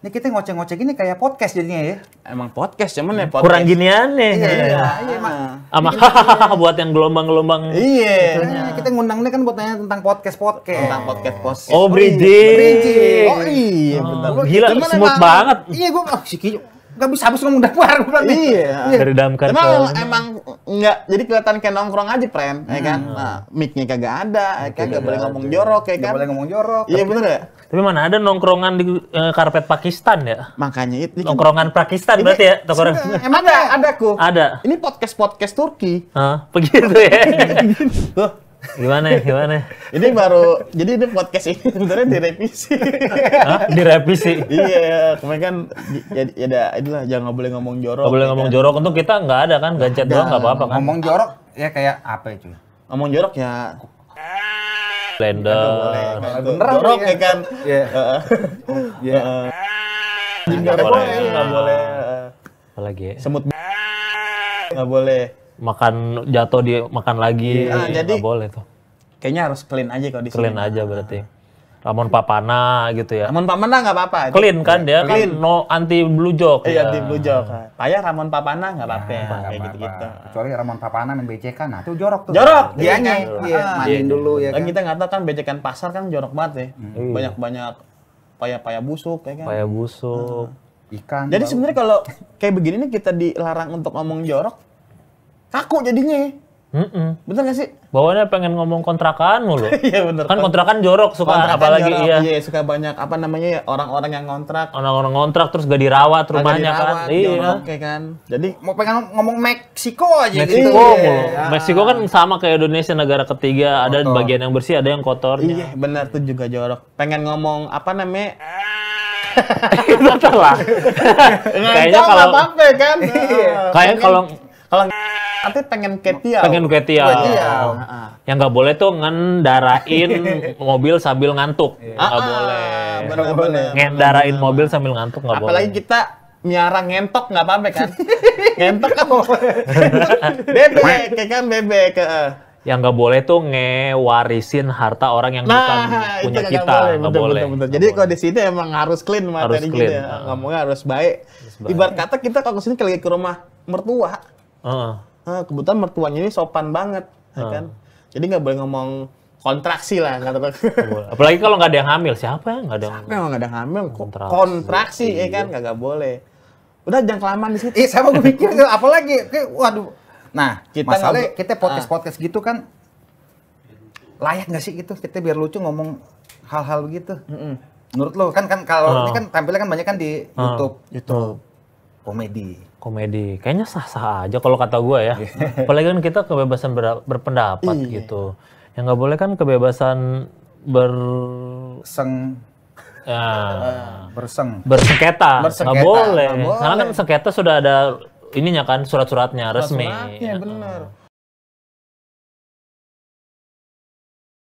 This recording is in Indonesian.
Ini kita ngoceh-ngoceh gini kayak podcast jadinya ya. Emang podcast cuman ya podcast. Kurang gini aneh. Iya, iya, iya. iya Sama buat yang gelombang-gelombang. Iya. iya. Kita ngundang kan buat nanya tentang podcast-podcast. Tentang podcast-podcast. Oh, oh iya. bridging. Bridging. Oh iya, oh, benar. Gila, smooth banget. Iya, gue oh, si Kijo gak bisa habis ngomong dapur gue bilang gitu. iya, iya. dari dalam kantor. emang emang enggak, jadi kelihatan kayak nongkrong aja friend ya kan hmm. nah, micnya kagak ada ya kan boleh ngomong jorok ya kan boleh ngomong jorok iya bener ya tapi mana ada nongkrongan di uh, karpet Pakistan ya makanya itu nongkrongan Pakistan ini, berarti ya nongkrong emang ada ada ku ada ini podcast podcast Turki Hah? begitu ya Gimana ya? Gimana? ini baru jadi ini podcast ini sebenarnya direvisi. Hah? Direvisi. iya, kemarin kan ya, ya ada ya, itulah jangan nggak boleh ngomong jorok. Nggak boleh gitu ngomong kan. jorok untuk kita nggak ada kan, gancet doang nggak apa-apa kan. Ngomong jorok ya kayak apa ya Ngomong jorok ya blender. Beneran jorok ya? ya kan. Iya. Iya. Nggak boleh, nggak boleh. Apalagi ya? Semut nggak boleh makan jatuh di makan lagi nah, ya, jadi boleh tuh kayaknya harus clean aja kalau di clean sini. aja berarti Ramon Papana gitu ya Ramon Papana nggak apa-apa clean kan dia kan clean. Kan no anti blue jok. iya ya. anti blue jok. payah Ramon Papana nggak apa-apa kayak gitu gitu kecuali Ramon Papana main BCK nah tuh jorok tuh jorok dia nya main dulu ya kan kita nggak tahu kan BCK pasar kan jorok banget ya hmm. iya. banyak banyak payah-payah busuk kayaknya. kan payah busuk ah. ikan jadi sebenarnya kalau kayak begini nih kita dilarang untuk ngomong jorok kaku jadinya. Mm -mm. Bener gak sih? Bawahnya pengen ngomong kontrakan mulu. Iya bener. Kan kontrakan jorok suka kontrakan apalagi jorok, iya. Iya suka banyak apa namanya ya, orang-orang yang kontrak. Orang-orang ngontrak terus gak dirawat rumahnya kan. dirawat, kan. Iya. Oke kan. Jadi mau pengen ngomong Meksiko aja Meksiko gitu. Meksiko iya, mulu. Ya. Meksiko kan sama kayak Indonesia negara ketiga kotor. ada bagian yang bersih ada yang kotornya. Iya bener tuh juga jorok. Pengen ngomong apa namanya? Itu lah. Kayaknya kalau apa kan. Iya. Oh, Kayaknya kalau kalau tapi pengen ketiau. Pengen ketiau. ketiau. Ah, ah. Yang nggak boleh tuh ngendarain mobil sambil ngantuk. Iya. Nggak yeah. Ah, boleh. Bener -bener. Ngendarain bener mobil sambil ngantuk nggak boleh. Apalagi kita miara ngentok nggak apa-apa kan? ngentok kan bebek, kayak kan bebek. Eh, eh. Yang nggak boleh tuh ngewarisin harta orang yang nah, bukan punya kita. Nggak boleh. boleh. Jadi kalau di sini emang harus clean materi harus clean. gitu ya. Ngomongnya harus baik. harus baik. Ibarat kata kita kalau kesini lagi ke rumah mertua, uh. Nah, kebetulan mertuanya ini sopan banget, ya ah. kan? Jadi nggak boleh ngomong kontraksi lah kata Apalagi kalau nggak ada yang hamil, siapa nggak ada yang siapa yang nggak ada yang hamil? Kontraksi, kontraksi ya kan? Iya. Nggak boleh. Udah jangan kelamaan di situ. Iya, siapa gue pikir apalagi, waduh. Nah, kita masalahnya kita podcast-podcast ah. gitu kan layak nggak sih gitu kita biar lucu ngomong hal-hal begitu. Mm -mm. Menurut lo kan kan kalau ah. ini kan tampilnya kan banyak kan di YouTube. YouTube komedi. Komedi, kayaknya sah-sah aja kalau kata gue ya. Iya. Apalagi kan kita kebebasan ber berpendapat iya. gitu. Yang nggak boleh kan kebebasan ber seng ya. Ah, berseng bersengketa nggak boleh. boleh. Karena kan sengketa sudah ada ininya kan surat-suratnya resmi. Surat-suratnya benar. Uh